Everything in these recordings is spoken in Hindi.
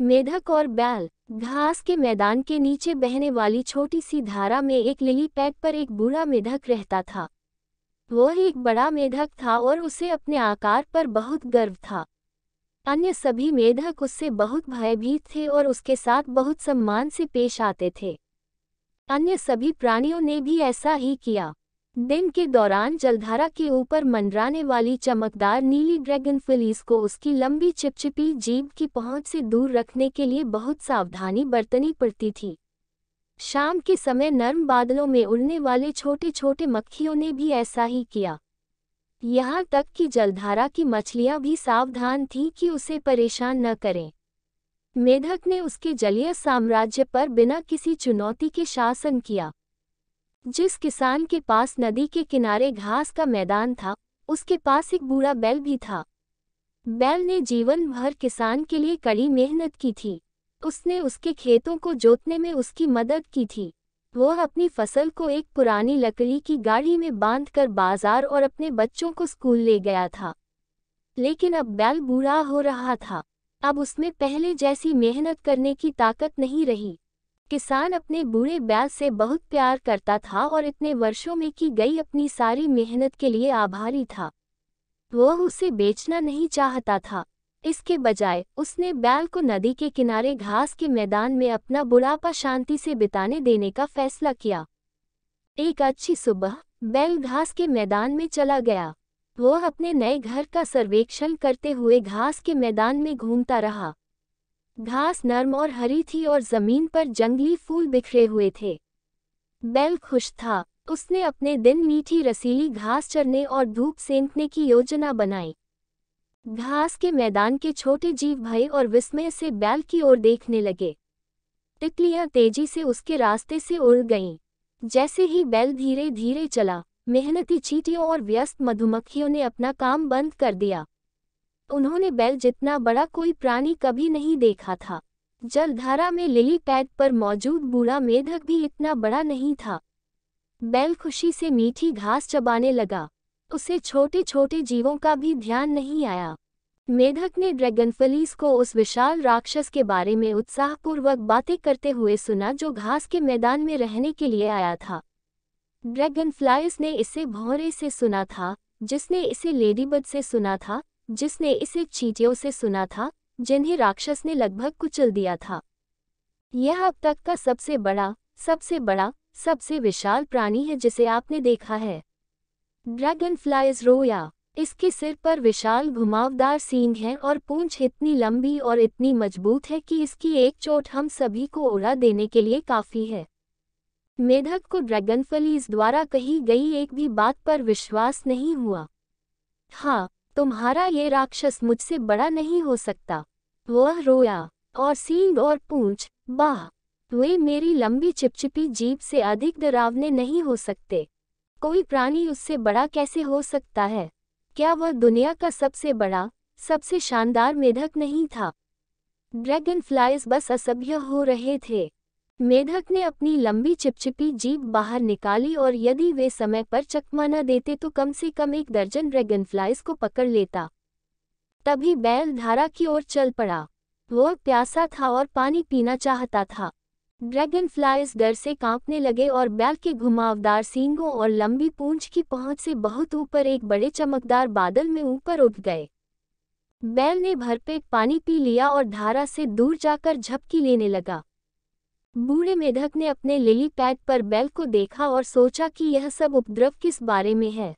मेधक और बैल घास के मैदान के नीचे बहने वाली छोटी सी धारा में एक लिली पैड पर एक बूढ़ा मेधक रहता था वह एक बड़ा मेधक था और उसे अपने आकार पर बहुत गर्व था अन्य सभी मेधक उससे बहुत भयभीत थे और उसके साथ बहुत सम्मान से पेश आते थे अन्य सभी प्राणियों ने भी ऐसा ही किया दिन के दौरान जलधारा के ऊपर मंडराने वाली चमकदार नीली ड्रैगन फिलीस को उसकी लंबी चिपचिपी जीव की पहुंच से दूर रखने के लिए बहुत सावधानी बरतनी पड़ती थी शाम के समय नर्म बादलों में उड़ने वाले छोटे छोटे मक्खियों ने भी ऐसा ही किया यहाँ तक कि जलधारा की मछलियाँ भी सावधान थीं कि उसे परेशान न करें मेधक ने उसके जलीय साम्राज्य पर बिना किसी चुनौती के शासन किया जिस किसान के पास नदी के किनारे घास का मैदान था उसके पास एक बूढ़ा बैल भी था बैल ने जीवन भर किसान के लिए कड़ी मेहनत की थी उसने उसके खेतों को जोतने में उसकी मदद की थी वह अपनी फसल को एक पुरानी लकड़ी की गाड़ी में बांधकर बाजार और अपने बच्चों को स्कूल ले गया था लेकिन अब बैल बूढ़ा हो रहा था अब उसमें पहले जैसी मेहनत करने की ताकत नहीं रही किसान अपने बूढ़े ब्याज से बहुत प्यार करता था और इतने वर्षों में की गई अपनी सारी मेहनत के लिए आभारी था वह उसे बेचना नहीं चाहता था इसके बजाय उसने बैल को नदी के किनारे घास के मैदान में अपना बुढ़ापा शांति से बिताने देने का फैसला किया एक अच्छी सुबह बैल घास के मैदान में चला गया वह अपने नए घर का सर्वेक्षण करते हुए घास के मैदान में घूमता रहा घास नर्म और हरी थी और जमीन पर जंगली फूल बिखरे हुए थे बैल खुश था उसने अपने दिन मीठी रसीली घास चरने और धूप सेंकने की योजना बनाई घास के मैदान के छोटे जीव भय और विस्मय से बैल की ओर देखने लगे टिकलियां तेजी से उसके रास्ते से उड़ गईं जैसे ही बैल धीरे धीरे चला मेहनती चीटियों और व्यस्त मधुमक्खियों ने अपना काम बंद कर दिया उन्होंने बैल जितना बड़ा कोई प्राणी कभी नहीं देखा था जलधारा में लिली पैड पर मौजूद बूढ़ा मेधक भी इतना बड़ा नहीं था बैल खुशी से मीठी घास चबाने लगा उसे छोटे छोटे जीवों का भी ध्यान नहीं आया मेधक ने ड्रैगनफलीस को उस विशाल राक्षस के बारे में उत्साहपूर्वक बातें करते हुए सुना जो घास के मैदान में रहने के लिए आया था ड्रैगनफ्लाइस ने इसे भौरे से सुना था जिसने इसे लेडीबर्ड से सुना था जिसने इसे चीटियों से सुना था जिन्हें राक्षस ने लगभग कुचल दिया था यह अब तक का सबसे बड़ा सबसे बड़ा सबसे विशाल प्राणी है जिसे आपने देखा है ड्रैगन फ्लाइज रोया इसके सिर पर विशाल घुमावदार सींग हैं और पूंछ इतनी लंबी और इतनी मजबूत है कि इसकी एक चोट हम सभी को उड़ा देने के लिए काफ़ी है मेधक को ड्रैगन द्वारा कही गई एक भी बात पर विश्वास नहीं हुआ हाँ तुम्हारा ये राक्षस मुझसे बड़ा नहीं हो सकता वह रोया और सींग और पूंछ बाह वे मेरी लंबी चिपचिपी जीप से अधिक डरावने नहीं हो सकते कोई प्राणी उससे बड़ा कैसे हो सकता है क्या वह दुनिया का सबसे बड़ा सबसे शानदार मेधक नहीं था ड्रैगन फ्लाइज बस असभ्य हो रहे थे मेधक ने अपनी लंबी चिपचिपी जीप बाहर निकाली और यदि वे समय पर चकमा न देते तो कम से कम एक दर्जन ड्रैगनफ्लाइज को पकड़ लेता तभी बैल धारा की ओर चल पड़ा वह प्यासा था और पानी पीना चाहता था ड्रैगन फ्लाइज डर से कांपने लगे और बैल के घुमावदार सींगों और लंबी पूंछ की पहुंच से बहुत ऊपर एक बड़े चमकदार बादल में ऊपर उठ गए बैल ने भरपेट पानी पी लिया और धारा से दूर जाकर झपकी लेने लगा बूढ़े मेधक ने अपने लिली पैड पर बैल को देखा और सोचा कि यह सब उपद्रव किस बारे में है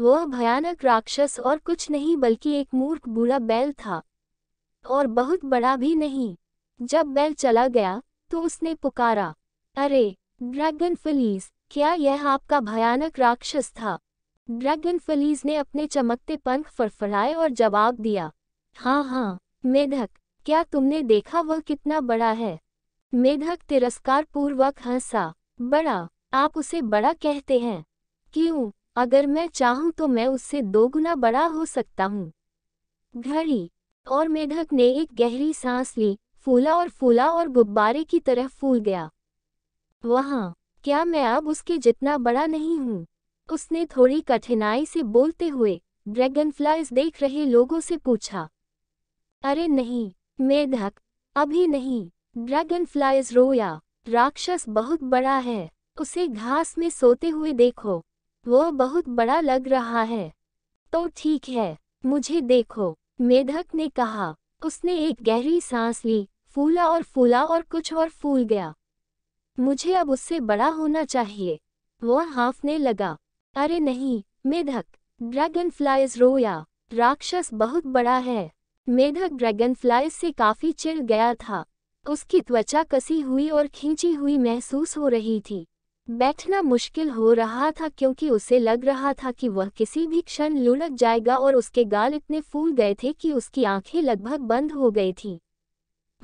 वह भयानक राक्षस और कुछ नहीं बल्कि एक मूर्ख बूढ़ा बैल था और बहुत बड़ा भी नहीं जब बैल चला गया तो उसने पुकारा अरे ड्रैगन फिलीज क्या यह आपका भयानक राक्षस था ड्रैगन फिलीज ने अपने चमकते पंख फड़फड़ाए और जवाब दिया हाँ हाँ मेधक क्या तुमने देखा वह कितना बड़ा है मेधक तिरस्कार पूर्वक हंसा हाँ बड़ा आप उसे बड़ा कहते हैं क्यों अगर मैं चाहूं तो मैं उससे दोगुना बड़ा हो सकता हूं घड़ी और मेधक ने एक गहरी सांस ली फूला और फूला और गुब्बारे की तरह फूल गया वहाँ क्या मैं अब उसके जितना बड़ा नहीं हूँ उसने थोड़ी कठिनाई से बोलते हुए ड्रैगन देख रहे लोगों से पूछा अरे नहीं मेधक अभी नहीं ड्रैगन फ्लाइज रोया राक्षस बहुत बड़ा है उसे घास में सोते हुए देखो वह बहुत बड़ा लग रहा है तो ठीक है मुझे देखो मेधक ने कहा उसने एक गहरी सांस ली फूला और फूला और कुछ और फूल गया मुझे अब उससे बड़ा होना चाहिए वह हाँफने लगा अरे नहीं मेधक ड्रैगन फ्लाइज रोया राक्षस बहुत बड़ा है मेधक ड्रैगन फ्लाइज से काफी चिढ़ गया था उसकी त्वचा कसी हुई और खींची हुई महसूस हो रही थी बैठना मुश्किल हो रहा था क्योंकि उसे लग रहा था कि वह किसी भी क्षण लुढ़क जाएगा और उसके गाल इतने फूल गए थे कि उसकी आंखें लगभग बंद हो गई थीं।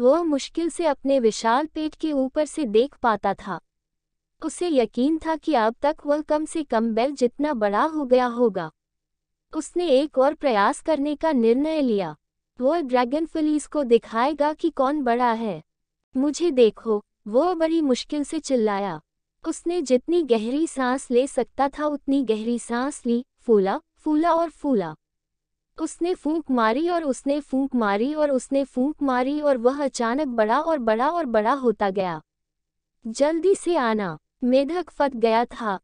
वह मुश्किल से अपने विशाल पेट के ऊपर से देख पाता था उसे यकीन था कि अब तक वह कम से कम बैल जितना बड़ा हो गया होगा उसने एक और प्रयास करने का निर्णय लिया वह ड्रैगन फिलीज को दिखाएगा कि कौन बड़ा है मुझे देखो वो बड़ी मुश्किल से चिल्लाया उसने जितनी गहरी सांस ले सकता था उतनी गहरी सांस ली फूला फूला और फूला उसने फूंक मारी और उसने फूंक मारी और उसने फूंक मारी और वह अचानक बड़ा और बड़ा और बड़ा होता गया जल्दी से आना मेधक फट गया था